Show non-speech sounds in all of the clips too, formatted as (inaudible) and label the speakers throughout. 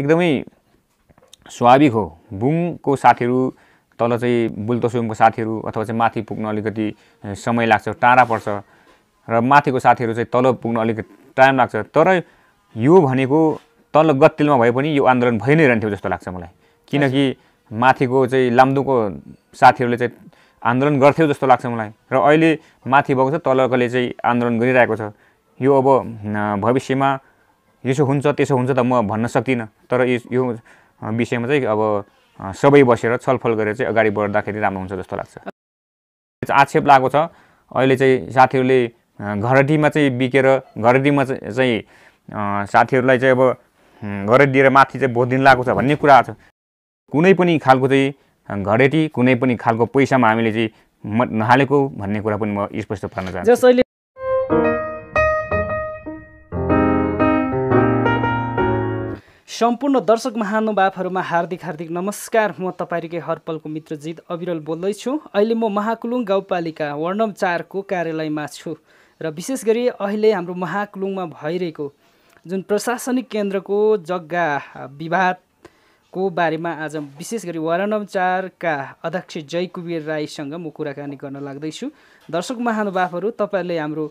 Speaker 1: एकदमै स्वाभाविक हो बुङको साथीहरू तल चाहिँ बुल्तोसुमको साथीहरू अथवा चाहिँ माथि पुग्न अलिकति समय लाग्छ टाढा पर्छ र माथिको साथीहरू चाहिँ तल पुग्न अलिकति टाइम लाग्छ तर यो भनेको तल गत्तिलमा भए पनि यो आन्दोलन भइ नै रहन्थ्यो जस्तो लाग्छ मलाई किनकि माथिको चाहिँ लाम्दुको साथीहरूले चाहिँ आन्दोलन गर्थ्यो जस्तो लाग्छ मलाई र अहिले माथि भएको छ तलकोले चाहिँ आन्दोलन गरिरहेको छ यो अब भविष्यमा यसो हुन्छ त्यसो हुन्छ त म भन्न सक्दिनँ तर यो विषयमा चाहिँ अब सबै बसेर छलफल गरेर चाहिँ अगाडि बढ्दाखेरि राम्रो हुन्छ जस्तो लाग्छ आक्षेप लागेको छ अहिले चाहिँ साथीहरूले घरडीमा चाहिँ बिकेर घरडीमा चाहिँ साथीहरूलाई चाहिँ अब घरै दिएर माथि चाहिँ बहुत दिन लागेको छ भन्ने कुरा छ कुनै पनि खालको चाहिँ घरेटी कुनै पनि खालको पैसामा हामीले चाहिँ नहालेको भन्ने कुरा पनि म स्पष्ट पार्न
Speaker 2: चाहन्छु सम्पूर्ण दर्शक महानुभावहरूमा हार्दिक हार्दिक नमस्कार म तपाईँकै हरपलको मित्रजित अविरल बोल्दैछु अहिले म महाकुलुङ गाउँपालिका वार्ड नम्बर चारको कार्यालयमा छु र विशेष गरी अहिले हाम्रो महाकुलुङमा भइरहेको जुन प्रशासनिक केन्द्रको जग्गा विवादको बारेमा आज विशेष गरी वार्ड नम्बर चारका अध्यक्ष जय कुबेर राईसँग म कुराकानी गर्न लाग्दैछु दर्शक महानुभावहरू तपाईँहरूले हाम्रो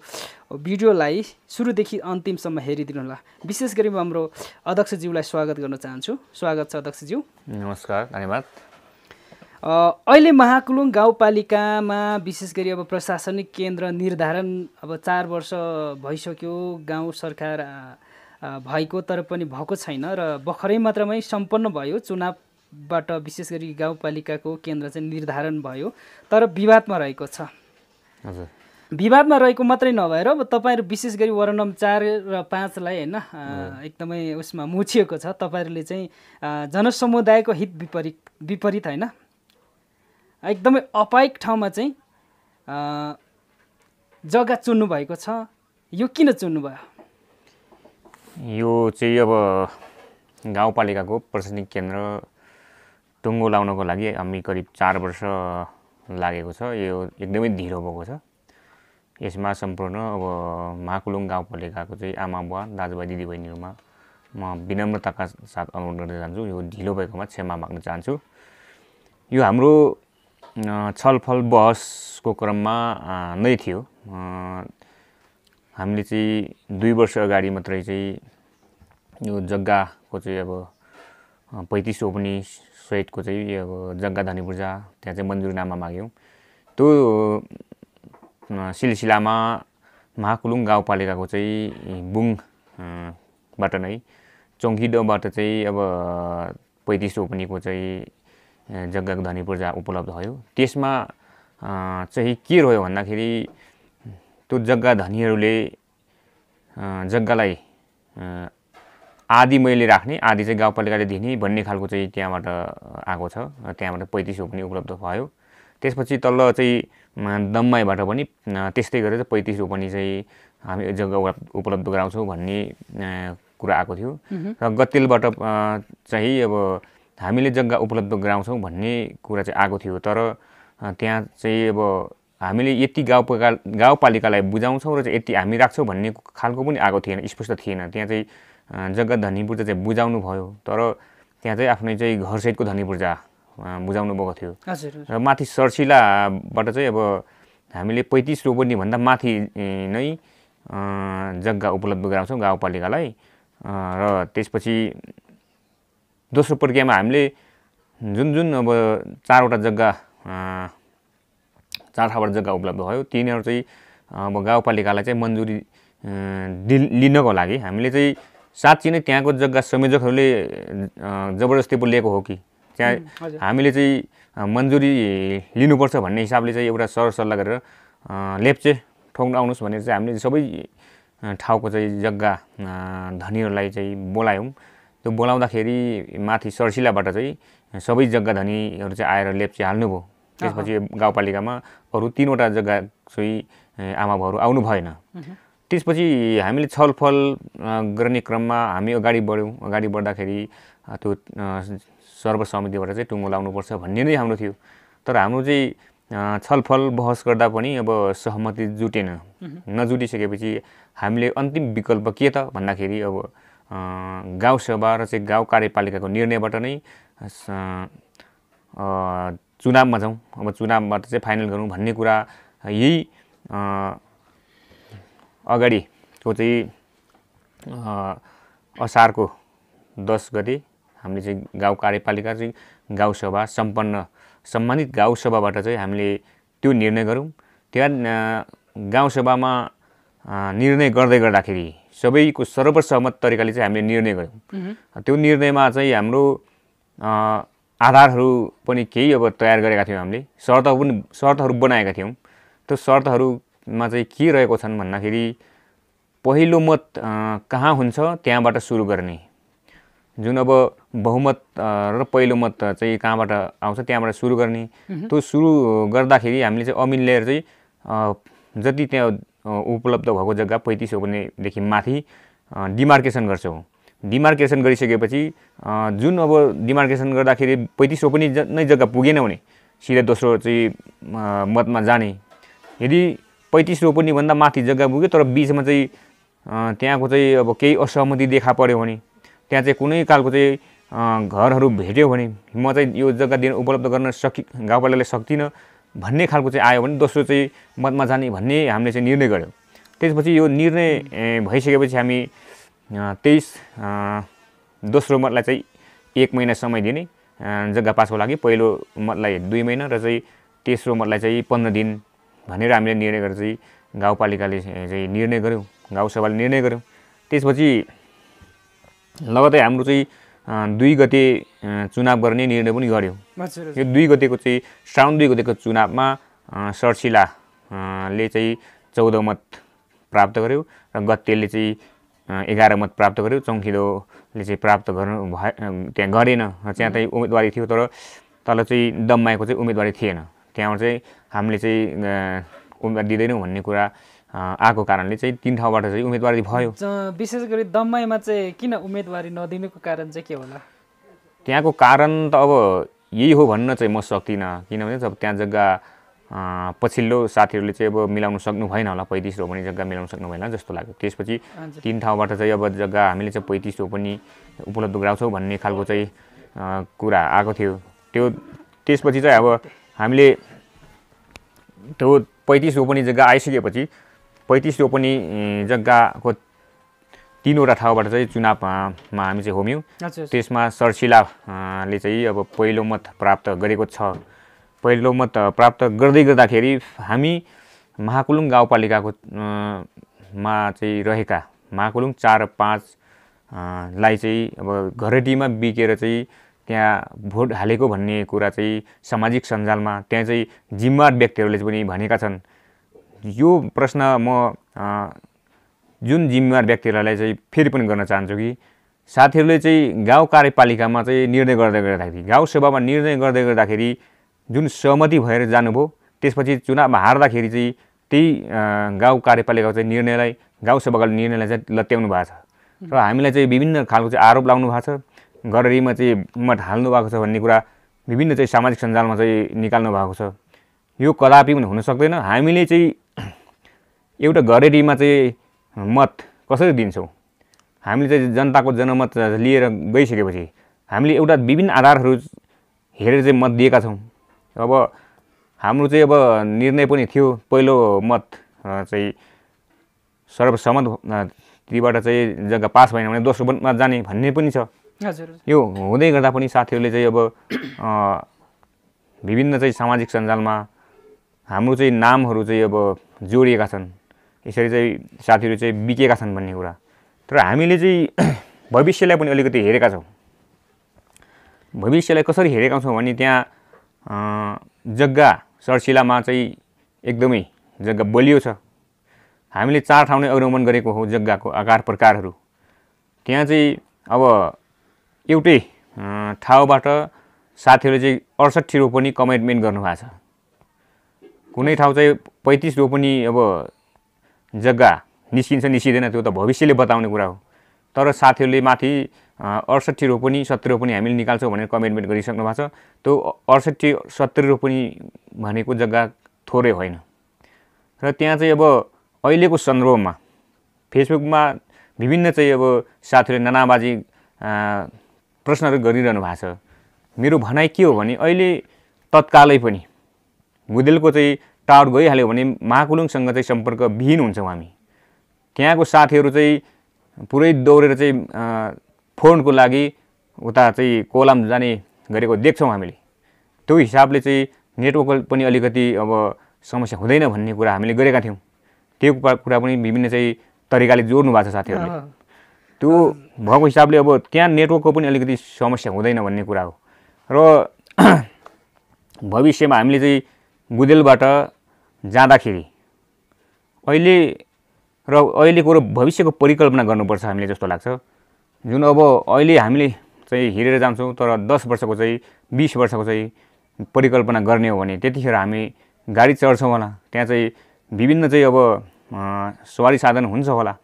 Speaker 2: भिडियोलाई सुरुदेखि अन्तिमसम्म होला विशेष गरी म हाम्रो अध्यक्षज्यूलाई स्वागत गर्न चाहन्छु स्वागत छ अध्यक्षज्यू
Speaker 1: नमस्कार धन्यवाद
Speaker 2: अहिले महाकुलुङ गाउँपालिकामा विशेष गरी अब प्रशासनिक केन्द्र निर्धारण अब चार वर्ष भइसक्यो गाउँ सरकार भएको तर पनि भएको छैन र भर्खरै मात्रामै सम्पन्न भयो चुनावबाट विशेष गरी गाउँपालिकाको केन्द्र चाहिँ निर्धारण भयो तर विवादमा रहेको छ विवादमा रहेको मात्रै नभएर अब तपाईँहरू विशेष गरी नम्बर चार र पाँचलाई होइन एकदमै उसमा मुछिएको छ तपाईँहरूले चाहिँ जनसमुदायको हित विपरीत विपरीत होइन एकदमै अपायिक ठाउँमा चाहिँ जग्गा चुन्नु भएको छ यो किन चुन्नुभयो
Speaker 1: यो चाहिँ अब गाउँपालिकाको प्रशासनिक केन्द्र टुङ्गो लाउनको लागि हामी करिब चार वर्ष लागेको छ यो एकदमै ढिलो भएको छ यसमा सम्पूर्ण अब महाकुलुङ गाउँपालिकाको चाहिँ आमा बुवा दाजुभाइ दिदीबहिनीहरूमा म विनम्रताका साथ अनुरोध गर्न चाहन्छु यो ढिलो भएकोमा क्षमा माग्न चाहन्छु यो हाम्रो छलफल बहसको क्रममा नै थियो हामीले चाहिँ दुई वर्ष अगाडि मात्रै चाहिँ यो जग्गाको चाहिँ अब पैँतिस ओपनिस स्वेटको चाहिँ अब जग्गा धनी पूर्जा त्यहाँ चाहिँ नाममा माग्यौँ त्यो सिलसिलामा महाकुलुङ गाउँपालिकाको चाहिँ बुङबाट नै चौकिडोबाट चाहिँ अब पैँतिस रोपनीको चाहिँ जग्गाको धनी पूर्जा उपलब्ध भयो त्यसमा चाहिँ के रह्यो भन्दाखेरि त्यो जग्गा धनीहरूले जग्गालाई आधी मैले राख्ने आधी चाहिँ गाउँपालिकाले दिने भन्ने खालको चाहिँ त्यहाँबाट आएको छ त्यहाँबाट पैँतिस हो पनि उपलब्ध भयो त्यसपछि तल चाहिँ दम्माईबाट पनि त्यस्तै गरेर पैँतिस हो पनि चाहिँ हामी जग्गा उपलब्ध गराउँछौँ भन्ने कुरा आएको थियो र गतिलबाट चाहिँ अब हामीले जग्गा उपलब्ध गराउँछौँ भन्ने कुरा चाहिँ आएको थियो तर त्यहाँ चाहिँ अब हामीले यति गाउँपालिका गाउँपालिकालाई बुझाउँछौँ र चाहिँ यति हामी राख्छौँ भन्ने खालको पनि आएको थिएन स्पष्ट थिएन त्यहाँ चाहिँ जग्गा धनी पूर्जा चाहिँ बुझाउनु भयो तर त्यहाँ चाहिँ आफ्नै चाहिँ घरसहितको धनी पूर्जा बुझाउनु भएको थियो र माथि सरसिलाबाट चाहिँ अब हामीले पैँतिस रोपनीभन्दा माथि नै जग्गा उपलब्ध गराउँछौँ गाउँपालिकालाई र त्यसपछि दोस्रो प्रक्रियामा हामीले जुन जुन अब चारवटा जग्गा चार ठाउँबाट जग्गा उपलब्ध भयो तिनीहरू चाहिँ अब गाउँपालिकालाई चाहिँ मन्जुरी लिनको लागि हामीले चाहिँ साँच्ची नै त्यहाँको जग्गा संयोजकहरूले जबरजस्ती पो लिएको हो कि त्यहाँ हामीले चाहिँ मन्जुरी लिनुपर्छ भन्ने हिसाबले चाहिँ एउटा सरसल्लाह गरेर लेप्चे ठोक्न आउनुहोस् भनेर चाहिँ हामीले सबै ठाउँको चाहिँ जग्गा धनीहरूलाई चाहिँ बोलायौँ त्यो बोलाउँदाखेरि माथि सरसिलाबाट चाहिँ सबै जग्गा धनीहरू चाहिँ आएर लेप्चे हाल्नुभयो त्यसपछि गाउँपालिकामा अरू तिनवटा जग्गा चाहिँ आमा बाउहरू आउनु भएन त्यसपछि हामीले छलफल गर्ने क्रममा हामी अगाडि बढ्यौँ अगाडि बढ्दाखेरि त्यो सर्वसम्मतिबाट चाहिँ टुङ्गो लाउनुपर्छ भन्ने नै हाम्रो थियो तर हाम्रो चाहिँ छलफल बहस गर्दा पनि अब सहमति जुटेन नजुटिसकेपछि हामीले अन्तिम विकल्प के त भन्दाखेरि अब गाउँसभा र चाहिँ गाउँ कार्यपालिकाको निर्णयबाट नै चुनावमा जाउँ अब चुनावबाट चाहिँ फाइनल गरौँ भन्ने कुरा यही अगाडि त्यो चाहिँ असारको दस गते हामीले चाहिँ गाउँ कार्यपालिका चाहिँ गाउँसभा सम्पन्न सम्मानित गाउँसभाबाट चाहिँ हामीले त्यो निर्णय गऱ्यौँ त्यहाँ गाउँसभामा निर्णय गर्दै गर्दाखेरि सबैको सर्वसहमत तरिकाले चाहिँ हामीले निर्णय गऱ्यौँ त्यो निर्णयमा चाहिँ हाम्रो आधारहरू पनि केही अब तयार गरेका थियौँ हामीले शर्त पनि शर्तहरू बनाएका थियौँ त्यो शर्तहरू मतमा चाहिँ के रहेको छन् भन्दाखेरि पहिलो मत कहाँ हुन्छ त्यहाँबाट सुरु गर्ने जुन अब बहुमत र पहिलो मत चाहिँ कहाँबाट आउँछ त्यहाँबाट सुरु गर्ने त्यो सुरु गर्दाखेरि हामीले चाहिँ अमिल अमिल्याएर चाहिँ जति त्यहाँ उपलब्ध भएको जग्गा पैँतिस हो भनेदेखि माथि डिमार्केसन गर्छौँ डिमार्केसन गरिसकेपछि जुन अब डिमार्केसन गर्दाखेरि पैँतिस पनि नै जग्गा पुगेन भने सिधै दोस्रो चाहिँ मतमा जाने यदि पैँतिस रोपनीभन्दा माथि जग्गा पुग्यो तर बिचमा चाहिँ त्यहाँको चाहिँ अब केही असहमति देखा पऱ्यो भने त्यहाँ चाहिँ कुनै खालको चाहिँ घरहरू भेट्यो भने म चाहिँ यो जग्गा दिन उपलब्ध गर्न सकि गाउँपालिकाले सक्दिनँ भन्ने खालको चाहिँ आयो भने दोस्रो चाहिँ मतमा जाने भन्ने हामीले चाहिँ निर्णय गऱ्यौँ त्यसपछि यो निर्णय भइसकेपछि हामी तेइस दोस्रो मतलाई चाहिँ एक महिना समय दिने जग्गा पासको लागि पहिलो मतलाई दुई महिना र चाहिँ तेस्रो मतलाई चाहिँ पन्ध्र दिन भनेर हामीले निर्णय गरेर चाहिँ गाउँपालिकाले चाहिँ निर्णय गऱ्यौँ गाउँसभाले निर्णय गऱ्यौँ त्यसपछि लगतै हाम्रो चाहिँ दुई गते चुनाव गर्ने निर्णय पनि गऱ्यौँ यो दुई गतेको चाहिँ साउन दुई गतेको चुनावमा सरसिलाले चाहिँ चौध मत प्राप्त गर्यो र गतेले चाहिँ एघार मत प्राप्त गर्यो चङ्खिलोले चाहिँ प्राप्त गर्नु भए त्यहाँ गरेन त्यहाँ चाहिँ उम्मेदवारी थियो तर तल चाहिँ दम्माएको चाहिँ उम्मेदवारी थिएन त्यहाँबाट चाहिँ हामीले चाहिँ उम्मेदवार दिँदैनौँ भन्ने कुरा आएको कारणले चाहिँ तिन ठाउँबाट चाहिँ उम्मेदवारी भयो
Speaker 2: विशेष गरी दम्मैमा चाहिँ किन उम्मेदवारी नदिनुको कारण चाहिँ के होला
Speaker 1: त्यहाँको कारण त अब यही हो भन्न चाहिँ म सक्दिनँ किनभने अब त्यहाँ जग्गा पछिल्लो साथीहरूले चाहिँ अब मिलाउनु सक्नु भएन होला पैँतिस रोपनी जग्गा मिलाउनु सक्नु भएन जस्तो लाग्यो त्यसपछि तिन ठाउँबाट चाहिँ अब जग्गा हामीले चाहिँ पैँतिस रोपनी उपलब्ध गराउँछौँ भन्ने खालको चाहिँ कुरा आएको थियो त्यो त्यसपछि चाहिँ अब हामीले त्यो पैँतिस रोपनी जग्गा आइसकेपछि पैँतिस रोपनी जग्गाको तिनवटा ठाउँबाट चाहिँ चुनावमा हामी चाहिँ होम्यौँ त्यसमा सरसिलाले चाहिँ अब पहिलो मत प्राप्त गरेको छ पहिलो मत प्राप्त गर्दै गर्दाखेरि हामी महाकुलुङ गाउँपालिकाको मा चाहिँ रहेका महाकुलुङ चार पाँचलाई चाहिँ अब घरेटीमा बिकेर चाहिँ त्यहाँ भोट हालेको भन्ने कुरा चाहिँ सामाजिक सञ्जालमा त्यहाँ चाहिँ जिम्मेवार व्यक्तिहरूले पनि भनेका छन् यो प्रश्न म जुन जिम्मेवार व्यक्तिहरूलाई चाहिँ फेरि पनि गर्न चाहन्छु कि साथीहरूले चाहिँ गाउँ कार्यपालिकामा चाहिँ निर्णय गर्दै गर्दाखेरि गाउँ सभामा निर्णय गर्दै गर्दाखेरि जुन सहमति भएर जानुभयो त्यसपछि चुनावमा हार्दाखेरि चाहिँ त्यही गाउँ कार्यपालिकाको चाहिँ निर्णयलाई गाउँ सभाको निर्णयलाई चाहिँ लत्याउनु भएको छ र हामीलाई चाहिँ विभिन्न खालको चाहिँ आरोप लाउनु भएको छ गरेरीमा चाहिँ मत हाल्नु भएको छ भन्ने कुरा विभिन्न चाहिँ सामाजिक सञ्जालमा चाहिँ निकाल्नु भएको छ यो कदापि पनि हुन सक्दैन हामीले चाहिँ (clears throat) एउटा गरेरीमा चाहिँ मत कसरी दिन्छौँ हामीले चाहिँ जनताको जनमत लिएर गइसकेपछि हामीले एउटा विभिन्न आधारहरू हेरेर चाहिँ मत दिएका छौँ अब हाम्रो चाहिँ अब निर्णय पनि थियो पहिलो मत चाहिँ सर्वसम्मतिबाट चाहिँ जग्गा पास भएन भने दोस्रो मतमा जाने भन्ने पनि छ यो हुँदै गर्दा पनि साथीहरूले चाहिँ अब विभिन्न चाहिँ सामाजिक सञ्जालमा हाम्रो चाहिँ नामहरू चाहिँ अब जोडिएका छन् यसरी चाहिँ साथीहरू चाहिँ बिकेका छन् भन्ने कुरा तर हामीले चाहिँ (clears throat) भविष्यलाई पनि अलिकति हेरेका छौँ भविष्यलाई कसरी हेरेका छौँ भने त्यहाँ जग्गा सरसिलामा चाहिँ एकदमै जग्गा बलियो छ हामीले चार ठाउँ नै अवलम्बन गरेको हो जग्गाको आकार प्रकारहरू त्यहाँ चाहिँ अब एउटै ठाउँबाट साथीहरूले चाहिँ अडसट्ठी रोपनी कमिटमेन्ट गर्नुभएको छ कुनै ठाउँ चाहिँ पैँतिस रोपनी अब जग्गा निस्किन्छ निस्किँदैन त्यो त भविष्यले बताउने कुरा हो तर साथीहरूले माथि अडसट्ठी रोपनी सत्तरी रोपनी हामीले निकाल्छौँ भनेर कमिटमेन्ट गरिसक्नु भएको छ त्यो अडसट्ठी सत्तरी रोपनी भनेको जग्गा थोरै होइन र त्यहाँ चाहिँ अब अहिलेको सन्दर्भमा फेसबुकमा विभिन्न चाहिँ अब साथीहरूले नानाबाजी प्रश्नहरू गरिरहनु भएको छ मेरो भनाइ के हो भने अहिले तत्कालै पनि मुदेलको चाहिँ टावर गइहाल्यो भने महाकुलुङसँग चाहिँ सम्पर्क विहीन हुन्छौँ हामी त्यहाँको साथीहरू चाहिँ पुरै दौडेर चाहिँ फोनको लागि उता चाहिँ कोलाम जाने गरेको देख्छौँ हामीले त्यो हिसाबले चाहिँ नेटवर्क पनि अलिकति अब समस्या हुँदैन भन्ने कुरा हामीले गरेका थियौँ त्यो कुरा पनि विभिन्न चाहिँ तरिकाले जोड्नु भएको छ साथीहरूले त्यो भएको हिसाबले अब त्यहाँ नेटवर्कको पनि अलिकति समस्या हुँदैन भन्ने कुरा हो र (clears throat) भविष्यमा हामीले चाहिँ गुदेलबाट जाँदाखेरि अहिले र अहिलेको र भविष्यको परिकल्पना गर्नुपर्छ हामीले जस्तो लाग्छ जुन अब अहिले हामीले चाहिँ हिँडेर जान्छौँ तर दस वर्षको चाहिँ बिस वर्षको चाहिँ परिकल्पना गर्ने हो भने त्यतिखेर हामी गाडी चढ्छौँ होला त्यहाँ चाहिँ विभिन्न चाहिँ अब सवारी साधन हुन्छ होला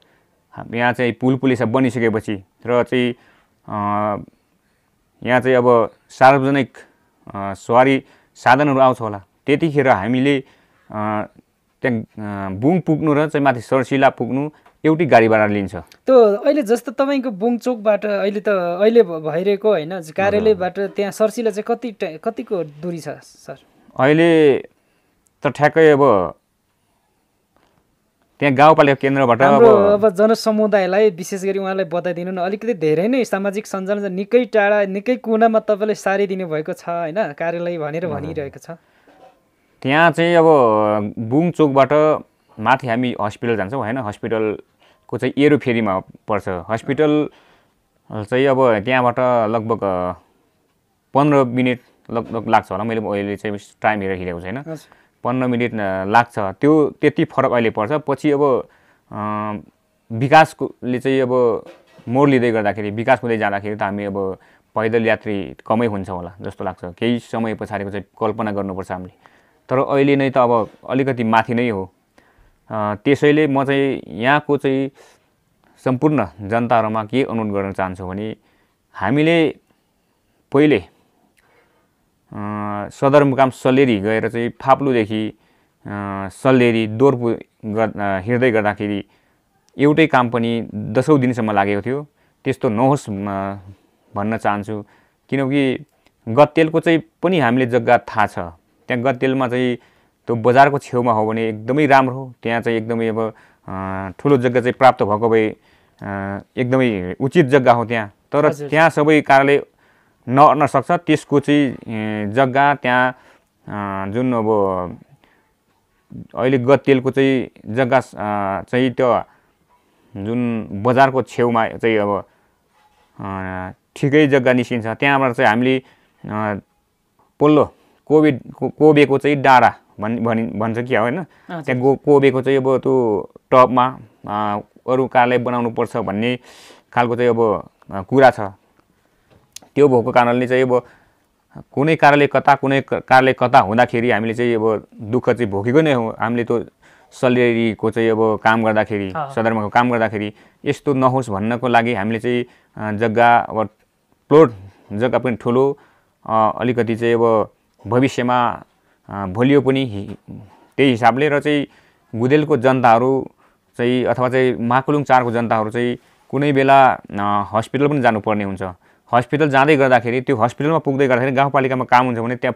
Speaker 1: यहाँ चाहिँ पुल पुलिसा बनिसकेपछि र चाहिँ यहाँ चाहिँ अब सार्वजनिक सवारी साधनहरू आउँछ होला त्यतिखेर हामीले त्यहाँ बुङ पुग्नु र चाहिँ माथि सरसिला पुग्नु एउटै गाडीबाट लिन्छ
Speaker 2: त्यो अहिले जस्तो तपाईँको बुङ चोकबाट अहिले त अहिले भइरहेको होइन कार्यालयबाट त्यहाँ सरसिला चाहिँ कति कतिको दुरी छ सर
Speaker 1: अहिले त ठ्याक्कै अब त्यहाँ गाउँपालिका केन्द्रबाट अब
Speaker 2: जनसमुदायलाई विशेष गरी उहाँलाई बताइदिनु न अलिकति धेरै नै सामाजिक सञ्जाल निकै टाढा निकै कुनामा तपाईँले सारिदिनु भएको छ होइन कार्यालय भनेर भनिरहेको छ
Speaker 1: त्यहाँ चाहिँ अब बुङचोकबाट माथि हामी हस्पिटल जान्छौँ होइन हस्पिटलको चाहिँ एरो फेरीमा पर्छ हस्पिटल चाहिँ अब त्यहाँबाट लगभग पन्ध्र मिनट लगभग लाग्छ होला मैले अहिले चाहिँ टाइम हेरेर हिँडेको छु होइन पन्ध्र मिनट लाग्छ त्यो त्यति फरक अहिले पर्छ पछि अब विकासले चाहिँ अब मोड लिँदै गर्दाखेरि विकास हुँदै जाँदाखेरि त हामी अब पैदल यात्री कमै हुन्छ होला जस्तो लाग्छ केही समय पछाडिको चाहिँ कल्पना गर्नुपर्छ हामीले तर अहिले नै त अब अलिकति माथि नै हो त्यसैले म चाहिँ यहाँको चाहिँ सम्पूर्ण जनताहरूमा के अनुरोध गर्न चाहन्छु भने हामीले पहिले सदरमुकाम सल्लेरी गएर चाहिँ फाप्लुदेखि सल्लेरी दोर्पु हिँड्दै गर्दाखेरि एउटै काम पनि दसौँ दिनसम्म लागेको थियो त्यस्तो नहोस् भन्न चाहन्छु किनकि गत्तेलको चाहिँ पनि हामीले जग्गा थाहा छ त्यहाँ गत्तेलमा चाहिँ त्यो बजारको छेउमा हो भने एकदमै राम्रो हो त्यहाँ चाहिँ एकदमै अब ठुलो जग्गा चाहिँ प्राप्त भएको भए एकदमै उचित जग्गा हो त्यहाँ तर त्यहाँ सबै कारणले नअट्न सक्छ त्यसको चाहिँ जग्गा त्यहाँ जुन अब अहिले गतेलको चाहिँ जग्गा चाहिँ त्यो जुन बजारको छेउमा चाहिँ अब ठिकै जग्गा निस्किन्छ त्यहाँबाट चाहिँ हामीले पल्लो कोभिड कोबेको चाहिँ डाँडा भन् भनि भन्छ कि होइन त्यहाँ गो कोबेको चाहिँ अब त्यो टपमा अरू कार्यालय बनाउनुपर्छ भन्ने खालको चाहिँ अब कुरा छ त्यो भएको कारणले चाहिँ अब कुनै कारणले कता कुनै कारणले कता हुँदाखेरि हामीले चाहिँ अब दुःख चाहिँ भोगेको नै हो हामीले त्यो सलेरीको चाहिँ अब काम गर्दाखेरि सदरमाको काम गर्दाखेरि यस्तो नहोस् भन्नको लागि हामीले चाहिँ जग्गा अब प्लोट जग्गा पनि ठुलो अलिकति चाहिँ अब भविष्यमा भोलियो पनि त्यही हिसाबले र चाहिँ गुदेलको जनताहरू चाहिँ अथवा चाहिँ माकुलुङ चारको जनताहरू चाहिँ कुनै बेला हस्पिटल पनि जानुपर्ने हुन्छ हस्पिटल जाँदै गर्दाखेरि त्यो हस्पिटलमा पुग्दै गर्दाखेरि गाउँपालिकामा काम हुन्छ भने त्यहाँ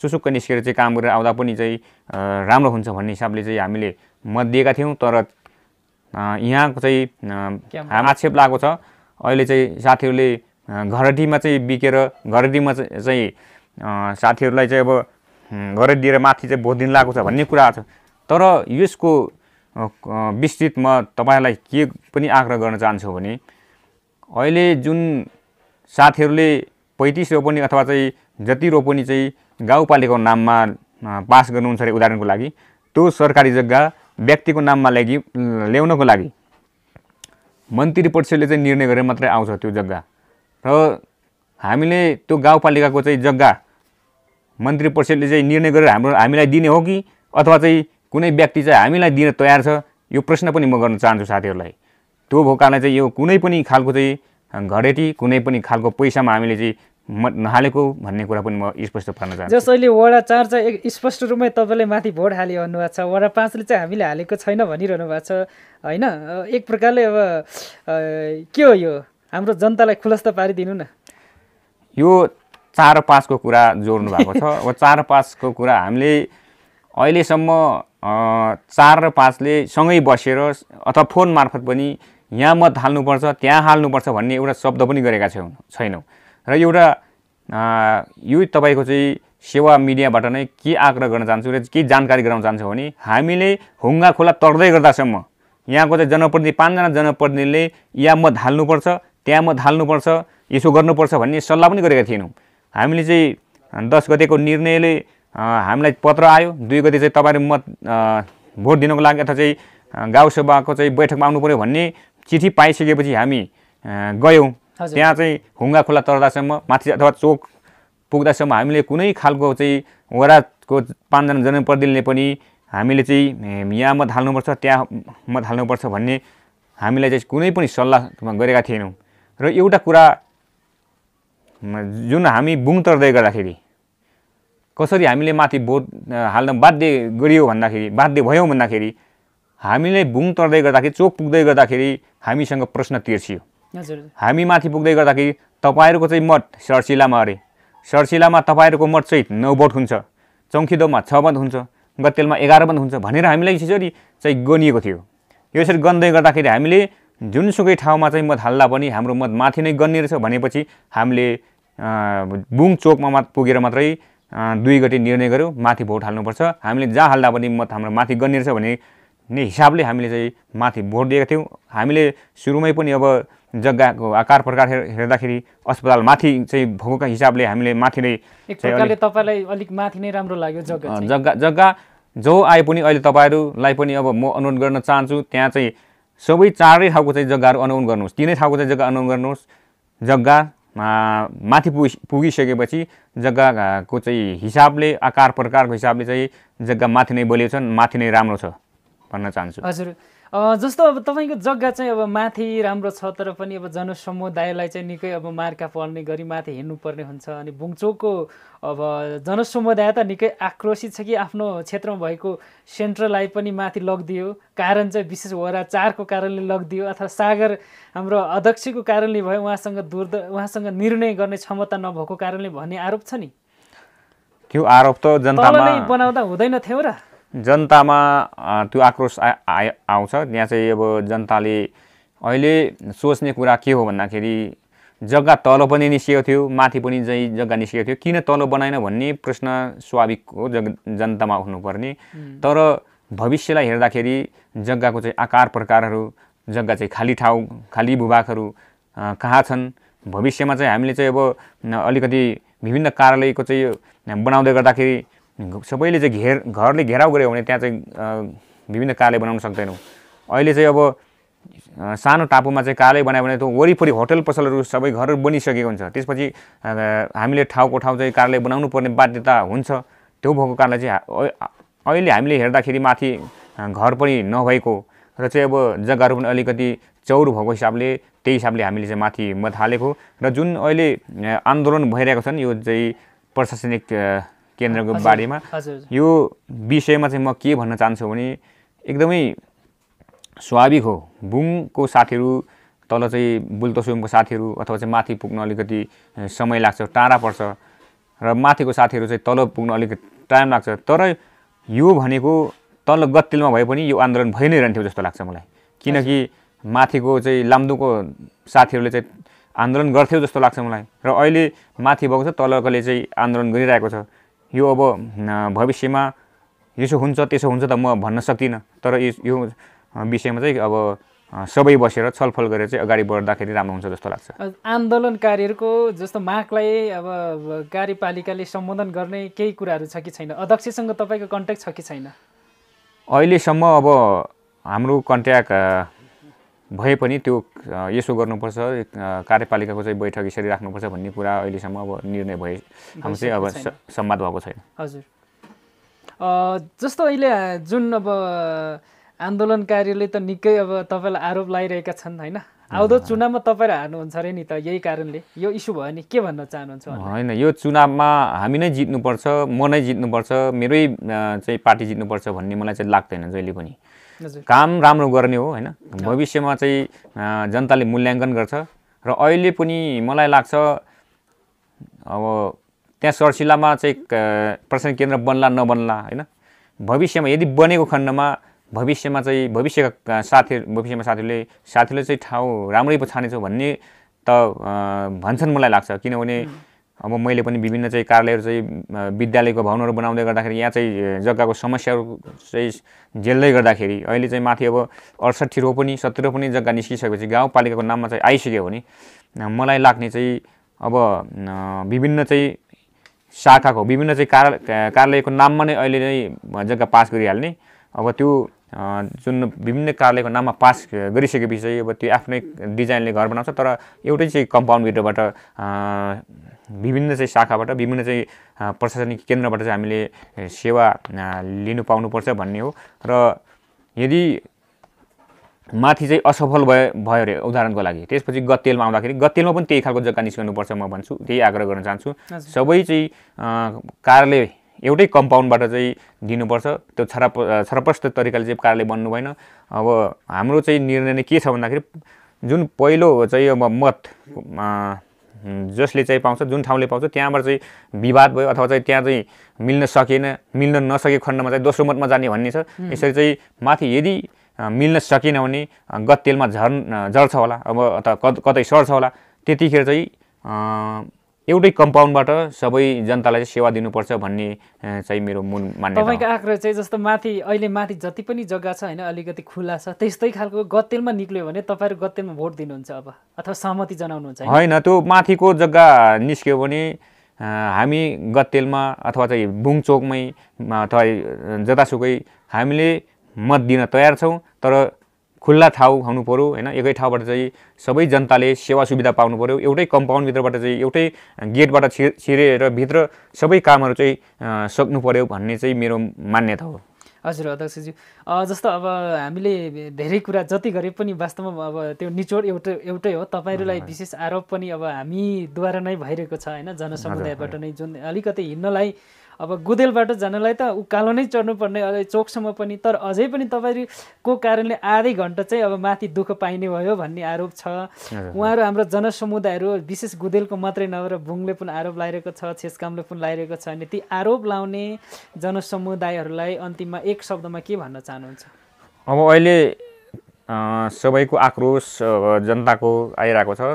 Speaker 1: चुसुक्क निस्केर चाहिँ काम गरेर आउँदा पनि चाहिँ राम्रो हुन्छ भन्ने हिसाबले चाहिँ हामीले मत दिएका थियौँ तर यहाँको चाहिँ आक्षेप लागेको छ अहिले चाहिँ साथीहरूले घरडीमा चाहिँ बिकेर घरडीमा चाहिँ साथीहरूलाई चाहिँ अब घर दिएर माथि चाहिँ भोट दिन लागेको छ भन्ने कुरा छ तर यसको विस्तृत म तपाईँलाई के पनि आग्रह गर्न चाहन्छु भने अहिले जुन साथीहरूले पैँतिस रोपनी अथवा चाहिँ जति रोपनी चाहिँ गाउँपालिकाको नाममा पास गर्नुहुन्छ अरे उदाहरणको लागि त्यो सरकारी जग्गा व्यक्तिको नाममा लागि ल्याउनको लागि मन्त्री परिषदले चाहिँ निर्णय गरेर मात्रै आउँछ त्यो जग्गा र हामीले त्यो गाउँपालिकाको चाहिँ जग्गा मन्त्री परिषदले चाहिँ निर्णय गरेर हाम्रो हामीलाई दिने हो कि अथवा चाहिँ कुनै व्यक्ति चाहिँ हामीलाई दिन तयार छ यो प्रश्न पनि म गर्न चाहन्छु साथीहरूलाई त्यो भएको कारणले चाहिँ यो कुनै पनि खालको चाहिँ घरेटी कुनै पनि खालको पैसामा हामीले चाहिँ नहालेको भन्ने कुरा पनि म स्पष्ट पार्न चाहन्छु जस
Speaker 2: अहिले वडा चार चाहिँ स्पष्ट रूपमै तपाईँले माथि भोट हाल्यो भन्नुभएको छ वडा पाँचले चाहिँ हामीले हालेको छैन भनिरहनु भएको छ होइन एक प्रकारले अब के हो यो हाम्रो जनतालाई खुलस्त पारिदिनु न
Speaker 1: यो चार पाँचको कुरा जोड्नु भएको छ अब चार पाँचको कुरा हामीले अहिलेसम्म चार र पाँचले सँगै बसेर अथवा फोन मार्फत पनि यहाँ मत हाल्नुपर्छ त्यहाँ हाल्नुपर्छ भन्ने एउटा शब्द पनि गरेका छैनौँ छैनौँ र एउटा यो तपाईँको चाहिँ सेवा मिडियाबाट नै के आग्रह गर्न चाहन्छु र के जानकारी गराउन चाहन्छु भने हामीले हुङ्गा खोला तर्दै गर्दासम्म यहाँको चाहिँ जनप्रतिनिधि पाँचजना जनप्रतिनिधिले यहाँ मत हाल्नुपर्छ त्यहाँ मत हाल्नुपर्छ यसो गर्नुपर्छ भन्ने सल्लाह पनि गरेका थिएनौँ हामीले चाहिँ दस गतेको निर्णयले हामीलाई पत्र आयो दुई गते चाहिँ तपाईँहरू मत भोट दिनको लागि अथवा चाहिँ गाउँसभाको चाहिँ बैठकमा आउनु पऱ्यो भन्ने चिठी पाइसकेपछि हामी गयौँ त्यहाँ चाहिँ हुङ्गा खोला तर्दासम्म माथि अथवा चोक पुग्दासम्म हामीले कुनै खालको चाहिँ वराको पाँचजना जनप्रतिनिधिले पनि हामीले चाहिँ यहाँ मत हाल्नुपर्छ त्यहाँ मत हाल्नुपर्छ भन्ने हामीलाई चाहिँ कुनै पनि सल्लाह गरेका थिएनौँ र एउटा कुरा जुन हामी बुङ बुङतर्दै गर्दाखेरि कसरी हामीले माथि भोट हाल्न बाध्य गरियो भन्दाखेरि बाध्य भयौँ भन्दाखेरि हामीले बुङ तर्दै गर्दाखेरि चोक पुग्दै गर्दाखेरि हामीसँग प्रश्न तिर्सियो हामी माथि पुग्दै गर्दाखेरि तपाईँहरूको चाहिँ मठ सरसिलामा अरे सरसिलामा तपाईँहरूको मठ चाहिँ नौ बोट हुन्छ चौखिदोमा छ बन्द हुन्छ गत्तेलमा एघार बन्द हुन्छ भनेर हामीलाई यसरी चाहिँ गनिएको थियो यसरी गन्दै गर्दाखेरि हामीले जुनसुकै ठाउँमा चाहिँ मत हाल्दा पनि हाम्रो मत माथि नै गन्ने रहेछ भनेपछि हामीले बुङ चोकमा मा पुगेर मात्रै दुई गते निर्णय गऱ्यौँ माथि भोट हाल्नुपर्छ हामीले जहाँ हाल्दा पनि मत हाम्रो माथि गन्ने रहेछ भने ने हिसाबले हामीले चाहिँ माथि भोट दिएका थियौँ हामीले सुरुमै पनि अब जग्गाको आकार प्रकार हेर्दाखेरि अस्पताल माथि चाहिँ भोगोका हिसाबले हामीले माथि नै
Speaker 2: तपाईँलाई अलिक माथि नै राम्रो लाग्यो जग्गा
Speaker 1: जग्गा जग्गा जो आए पनि अहिले तपाईँहरूलाई पनि अब म अनुरोध गर्न चाहन्छु त्यहाँ चाहिँ सबै चारै ठाउँको चाहिँ जग्गाहरू अनाउन गर्नुहोस् तिनै ठाउँको चाहिँ जग्गा अनाउन गर्नुहोस् जग्गा माथि पुगि पुगिसकेपछि जग्गाको चाहिँ हिसाबले आकार प्रकारको हिसाबले चाहिँ जग्गा माथि नै बलियो छन् माथि नै राम्रो छ भन्न चाहन्छु हजुर
Speaker 2: जस्तो अब तपाईँको जग्गा चाहिँ अब माथि राम्रो छ तर पनि अब जनसमुदायलाई चाहिँ निकै अब मार्का पर्ने गरी माथि हिँड्नुपर्ने हुन्छ अनि बुङचोकको अब जनसमुदाय त निकै आक्रोशित छ कि आफ्नो क्षेत्रमा भएको सेन्टरलाई पनि माथि लगिदियो कारण चाहिँ विशेष वडा चारको कारणले लगिदियो अथवा सागर हाम्रो अध्यक्षको कारणले भयो उहाँसँग दुर्द उहाँसँग निर्णय गर्ने क्षमता नभएको कारणले भन्ने आरोप छ नि
Speaker 1: त्यो आरोप त जनतामा
Speaker 2: बनाउँदा हुँदैन थियो र
Speaker 1: जनतामा त्यो आक्रोश आ आउँछ त्यहाँ चाहिँ अब जनताले अहिले सोच्ने कुरा के हो भन्दाखेरि जग्गा तल पनि निस्किएको थियो माथि पनि चाहिँ जग्गा निस्किएको थियो किन तल बनाएन भन्ने प्रश्न स्वाभाविक हो जग जनतामा उठ्नुपर्ने तर भविष्यलाई हेर्दाखेरि जग्गाको चाहिँ आकार प्रकारहरू जग्गा चाहिँ खाली ठाउँ खाली भूभागहरू कहाँ छन् भविष्यमा चाहिँ हामीले चाहिँ अब अलिकति विभिन्न कार्यालयको चाहिँ बनाउँदै गर्दाखेरि सबैले चाहिँ घेर घरले घेराउ गऱ्यो भने त्यहाँ चाहिँ विभिन्न काले बनाउन सक्दैनौँ अहिले चाहिँ अब सानो टापुमा चाहिँ काले बनायो भने त्यो वरिपरि होटल पसलहरू सबै घरहरू बनिसकेको हुन्छ त्यसपछि हामीले ठाउँको ठाउँ चाहिँ कार्यालय बनाउनु पर्ने बाध्यता हुन्छ त्यो भएको कारणले चाहिँ अहिले हामीले हेर्दाखेरि माथि घर पनि नभएको र चाहिँ अब जग्गाहरू पनि अलिकति चौर भएको हिसाबले त्यही हिसाबले हामीले चाहिँ माथि हालेको र जुन अहिले आन्दोलन भइरहेको छन् यो चाहिँ प्रशासनिक केन्द्रको बारेमा यो विषयमा चाहिँ म के भन्न चाहन्छु भने एकदमै स्वाभाविक हो बुङको साथीहरू तल चाहिँ बुलतोसोमको साथीहरू अथवा चाहिँ माथि पुग्न अलिकति समय लाग्छ टाढा पर्छ र माथिको साथीहरू चाहिँ तल पुग्न अलिकति टाइम लाग्छ तर यो भनेको तल गत्तिलमा भए पनि यो आन्दोलन भइ नै रहन्थ्यो जस्तो लाग्छ मलाई किनकि माथिको चाहिँ लाम्दुको साथीहरूले चाहिँ आन्दोलन गर्थ्यो जस्तो लाग्छ मलाई र अहिले माथि भएको छ तलकोले चाहिँ आन्दोलन गरिरहेको छ यो अब भविष्यमा यसो हुन्छ त्यसो हुन्छ त म भन्न सक्दिनँ तर यो विषयमा चाहिँ अब सबै बसेर छलफल गरेर चाहिँ अगाडि बढ्दाखेरि राम्रो हुन्छ जस्तो लाग्छ
Speaker 2: आन्दोलनकारीहरूको जस्तो मागलाई अब कार्यपालिकाले सम्बोधन गर्ने केही कुराहरू छ कि छैन अध्यक्षसँग तपाईँको कन्ट्याक्ट छ कि छैन
Speaker 1: अहिलेसम्म अब हाम्रो कन्ट्याक्ट भए पनि त्यो यसो गर्नुपर्छ कार्यपालिकाको चाहिँ बैठक यसरी राख्नुपर्छ भन्ने कुरा अहिलेसम्म अब निर्णय भए हाम्रो चाहिँ अब सम्वाद भएको छैन
Speaker 2: हजुर जस्तो अहिले जुन अब आन्दोलनकारीले त निकै अब तपाईँलाई आरोप लगाइरहेका छन् होइन आउँदो चुनावमा तपाईँहरू हार्नुहुन्छ अरे नि त यही कारणले यो इस्यु भयो नि के भन्न चाहनुहुन्छ होइन
Speaker 1: यो चुनावमा हामी नै जित्नुपर्छ म नै जित्नुपर्छ मेरै चाहिँ पार्टी जित्नुपर्छ भन्ने मलाई चाहिँ लाग्दैन जहिले पनि काम राम्रो गर्ने हो होइन भविष्यमा चाहिँ जनताले मूल्याङ्कन गर्छ र अहिले पनि मलाई लाग्छ अब त्यहाँ सरसिलामा चाहिँ प्रशासन केन्द्र बन्ला नबन्ला होइन भविष्यमा यदि बनेको खण्डमा भविष्यमा चाहिँ भविष्यका साथीहरू भविष्यमा साथीहरूले साथीले चाहिँ ठाउँ राम्रै पो भन्ने त भन्छन् मलाई लाग्छ किनभने अब मैले पनि विभिन्न चाहिँ कार्यालयहरू चाहिँ विद्यालयको भवनहरू बनाउँदै गर्दाखेरि यहाँ चाहिँ जग्गाको समस्याहरू चाहिँ झेल्दै गर्दाखेरि अहिले चाहिँ माथि अब अडसट्ठी पनि सत्र पनि जग्गा निस्किसकेपछि गाउँपालिकाको नाममा चाहिँ आइसक्यो भने मलाई लाग्ने चाहिँ अब विभिन्न चाहिँ शाखाको विभिन्न चाहिँ कार कार्यालयको नाममा नै अहिले नै जग्गा पास गरिहाल्ने अब त्यो जुन विभिन्न कार्यालयको नाममा पास गरिसकेपछि अब त्यो आफ्नै डिजाइनले घर बनाउँछ तर एउटै चाहिँ कम्पाउन्डभित्रबाट विभिन्न चाहिँ शाखाबाट विभिन्न चाहिँ प्रशासनिक केन्द्रबाट चाहिँ हामीले सेवा लिनु पाउनुपर्छ भन्ने हो र यदि माथि चाहिँ असफल भयो भयो अरे उदाहरणको लागि त्यसपछि गतेलमा आउँदाखेरि गतेलमा पनि त्यही खालको जग्गा निस्कनुपर्छ म भन्छु त्यही आग्रह गर्न चाहन्छु सबै चाहिँ कार्यालय एउटै कम्पाउन्डबाट चाहिँ दिनुपर्छ त्यो छराप छरप्रस्त तरिकाले चाहिँ कार्यालय बन्नु भएन अब हाम्रो चाहिँ निर्णय के छ भन्दाखेरि जुन पहिलो चाहिँ अब मत जसले चाहिँ पाउँछ जुन ठाउँले पाउँछ त्यहाँबाट चाहिँ विवाद भयो अथवा चाहिँ त्यहाँ चाहिँ मिल्न सकेन मिल्न नसके खण्डमा चाहिँ दोस्रो मतमा जाने भन्ने छ यसरी चाहिँ माथि यदि मिल्न सकेन भने गत तेलमा झर् झर्छ होला अब अथवा कतै सर्छ होला त्यतिखेर चाहिँ एउटै कम्पाउन्डबाट सबै जनतालाई चाहिँ सेवा दिनुपर्छ भन्ने चाहिँ मेरो मूल मान्यता तपाईँको
Speaker 2: आग्रह चाहिँ जस्तो माथि अहिले माथि जति पनि जग्गा छ होइन अलिकति खुला छ त्यस्तै खालको गतेलमा निक्ल्यो भने तपाईँहरू गतेलमा भोट दिनुहुन्छ अब अथवा सहमति जनाउनुहुन्छ होइन
Speaker 1: त्यो माथिको जग्गा निस्क्यो भने हामी गतेलमा अथवा चाहिँ बुङचोकमै अथवा जतासुकै हामीले मत दिन तयार छौँ तर खुल्ला ठाउँ हुनु पऱ्यो होइन एकै ठाउँबाट चाहिँ सबै जनताले सेवा सुविधा पाउनु पऱ्यो एउटै कम्पाउन्डभित्रबाट चाहिँ एउटै गेटबाट छिर छिरेर भित्र सबै कामहरू चाहिँ सक्नु पऱ्यो भन्ने चाहिँ मेरो मान्यता हो
Speaker 2: हजुर अध्यक्षज्यू जस्तो अब हामीले धेरै कुरा जति गरे पनि वास्तवमा अब त्यो निचोड एउटै एउटै हो तपाईँहरूलाई विशेष आरोप पनि अब हामीद्वारा नै भइरहेको छ होइन जनसमुदायबाट नै जुन अलिकति हिँड्नलाई अब गुदेलबाट जानलाई त उकालो नै चढ्नुपर्ने अझै चोकसम्म पनि तर अझै पनि तपाईँको कारणले आधै घन्टा चाहिँ अब माथि दुःख पाइने भयो भन्ने आरोप छ उहाँहरू हाम्रो जनसमुदायहरू विशेष गुदेलको मात्रै नभएर बुङले पनि आरोप लगाइरहेको छ छेसकामले पनि लगाइरहेको छ अनि ती आरोप लाउने जनसमुदायहरूलाई अन्तिममा एक शब्दमा के भन्न चाहनुहुन्छ
Speaker 1: अब अहिले सबैको आक्रोश जनताको आइरहेको छ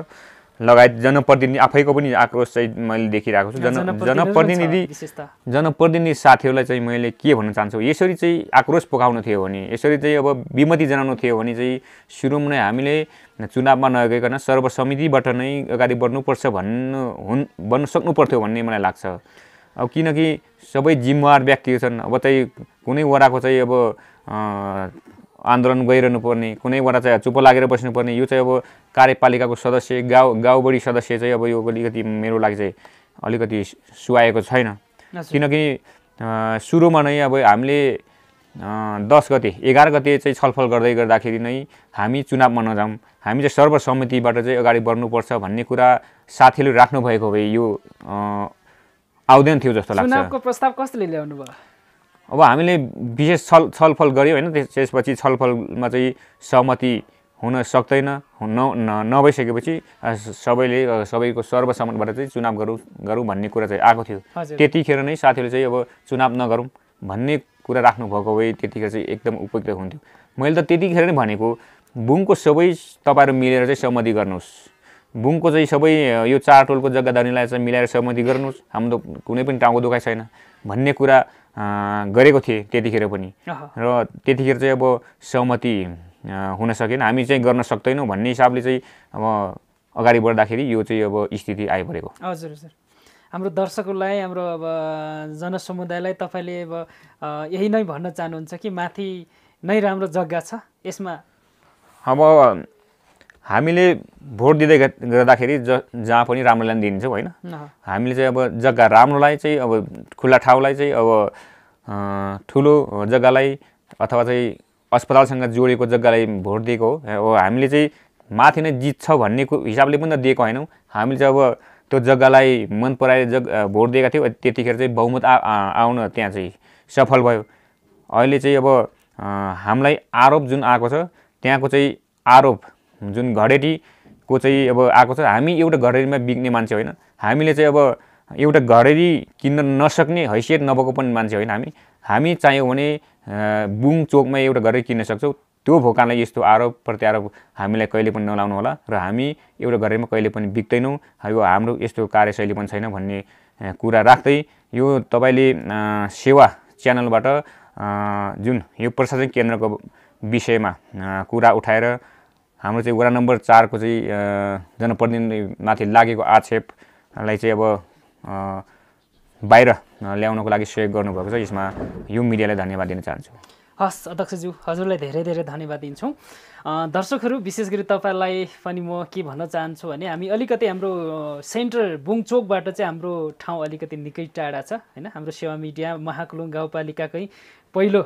Speaker 1: लगायत जनप्रतिनिधि आफैको पनि आक्रोश चाहिँ मैले देखिरहेको छु जन जनप्रतिनिधि जनप्रतिनिधि साथीहरूलाई चाहिँ मैले के भन्न चाहन्छु यसरी चाहिँ आक्रोश पकाउनु थियो भने यसरी चाहिँ अब विमति जनाउनु थियो भने चाहिँ सुरुमा नै हामीले चुनावमा नगइकन सर्वसमितिबाट नै अगाडि बढ्नुपर्छ भन्नु हुन् भन्नु सक्नु पर्थ्यो भन्ने मलाई लाग्छ अब किनकि सबै जिम्मेवार व्यक्तिहरू छन् अब चाहिँ कुनै वडाको चाहिँ अब आन्दोलन गइरहनु पर्ने कुनै वडा चाहिँ चुप लागेर बस्नुपर्ने यो चाहिँ अब कार्यपालिकाको सदस्य गाउँ गाउँबडी सदस्य चाहिँ अब यो अलिकति मेरो लागि चाहिँ अलिकति सुहाएको छैन किनकि सुरुमा नै अब हामीले दस गते एघार गते चाहिँ छलफल गर्दै गर्दाखेरि नै हामी चुनावमा नजाउँ हामी चाहिँ सर्वसम्मतिबाट चाहिँ अगाडि बढ्नुपर्छ भन्ने कुरा साथीहरू राख्नुभएको भए यो आउँदैन थियो जस्तो लाग्छ चुनावको
Speaker 2: प्रस्ताव कसले ल्याउनु भयो
Speaker 1: अब हामीले विशेष छल छलफल गऱ्यौँ होइन त्यसपछि छलफलमा चाहिँ सहमति हुन सक्दैन न नभइसकेपछि सबैले सबैको सर्वसम्मतबाट चाहिँ चुनाव गरौँ गरौँ भन्ने कुरा चाहिँ आएको थियो त्यतिखेर नै साथीहरूले चाहिँ अब चुनाव नगरौँ भन्ने कुरा राख्नुभएको भए त्यतिखेर चाहिँ एकदम उपयुक्त हुन्थ्यो मैले त त्यतिखेर नै भनेको बुङको सबै तपाईँहरू मिलेर चाहिँ सहमति गर्नुहोस् बुङको चाहिँ सबै यो चार टोलको जग्गाधारीलाई चाहिँ मिलाएर सहमति गर्नुहोस् हाम्रो कुनै पनि टाउको दुखाइ छैन भन्ने कुरा गरेको थिएँ त्यतिखेर पनि र त्यतिखेर चाहिँ अब सहमति हुन सकेन हामी चाहिँ गर्न सक्दैनौँ भन्ने हिसाबले चाहिँ अब अगाडि बढ्दाखेरि यो चाहिँ अब स्थिति आइपरेको
Speaker 2: हजुर हजुर हाम्रो दर्शकहरूलाई हाम्रो अब जनसमुदायलाई तपाईँले अब यही नै भन्न चाहनुहुन्छ कि माथि नै राम्रो जग्गा छ यसमा
Speaker 1: अब हामीले भोट दिँदै गर्दाखेरि ज जहाँ पनि राम्रोलाई दिन्छौँ होइन हामीले चाहिँ अब जग्गा राम्रोलाई चाहिँ अब खुल्ला ठाउँलाई चाहिँ अब ठुलो जग्गालाई अथवा चाहिँ अस्पतालसँग जोडिएको जग्गालाई भोट दिएको हो हामीले चाहिँ माथि नै जित्छ भन्ने हिसाबले पनि त दिएको होइनौँ हामीले चाहिँ अब त्यो जग्गालाई मन पराएर जग भोट दिएका थियौँ त्यतिखेर चाहिँ बहुमत आ आउन त्यहाँ चाहिँ सफल भयो अहिले चाहिँ अब हामीलाई आरोप जुन आएको छ त्यहाँको चाहिँ आरोप जुन घडेरीको चाहिँ अब आएको छ हामी एउटा घडेरीमा बिग्ने मान्छे होइन हामीले चाहिँ अब एउटा घडेरी किन्न नसक्ने हैसियत नभएको पनि मान्छे होइन हामी हामी चाहियो भने बुङ चोकमा एउटा घडेरी किन्न सक्छौँ त्यो भोकालाई यस्तो आरोप प्रत्यारोप हामीलाई कहिले पनि नलाउनु होला र हामी एउटा घरेमा कहिले पनि बिक्दैनौँ यो हाम्रो यस्तो कार्यशैली पनि छैन भन्ने कुरा राख्दै यो तपाईँले सेवा च्यानलबाट जुन यो प्रशासनिक केन्द्रको विषयमा कुरा उठाएर हाम्रो चाहिँ वडा नम्बर चारको चाहिँ जनप्रतिनिधिमाथि लागेको आक्षेपलाई चाहिँ अब बाहिर ल्याउनको लागि सहयोग गर्नुभएको छ यसमा यो मिडियालाई धन्यवाद दिन चाहन्छु
Speaker 2: हस् अध्यक्षज्यू हजुरलाई धेरै धेरै धन्यवाद दिन्छौँ दर्शकहरू विशेष गरी तपाईँलाई पनि म के भन्न चाहन्छु भने हामी अलिकति हाम्रो सेन्टर बुङचोकबाट चाहिँ हाम्रो ठाउँ अलिकति निकै टाढा छ होइन हाम्रो सेवा मिडिया महाकुलुङ गाउँपालिकाकै पहिलो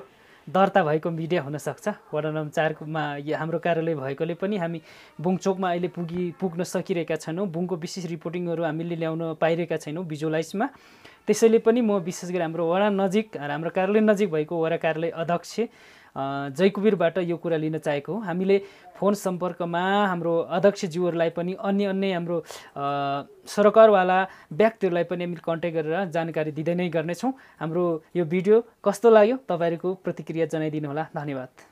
Speaker 2: दर्ता भएको मिडिया हुनसक्छ वडा नम्बर चारमा हाम्रो कार्यालय भएकोले पनि हामी बुङचोकमा अहिले पुगी पुग्न सकिरहेका छैनौँ बुङको विशेष रिपोर्टिङहरू हामीले ल्याउन पाइरहेका छैनौँ भिजुलाइजमा त्यसैले पनि म विशेष गरी हाम्रो वडा नजिक हाम्रो कार्यालय नजिक भएको वडा कार्यालय अध्यक्ष जयकुबीरबाट यो कुरा लिन चाहेको हौँ हामीले फोन सम्पर्कमा हाम्रो अध्यक्षज्यूहरूलाई पनि अन्य अन्य हाम्रो सरकारवाला व्यक्तिहरूलाई पनि हामी कन्ट्याक्ट गरेर जानकारी दिँदै नै गर्नेछौँ हाम्रो यो भिडियो कस्तो लाग्यो तपाईँहरूको प्रतिक्रिया जनाइदिनु होला धन्यवाद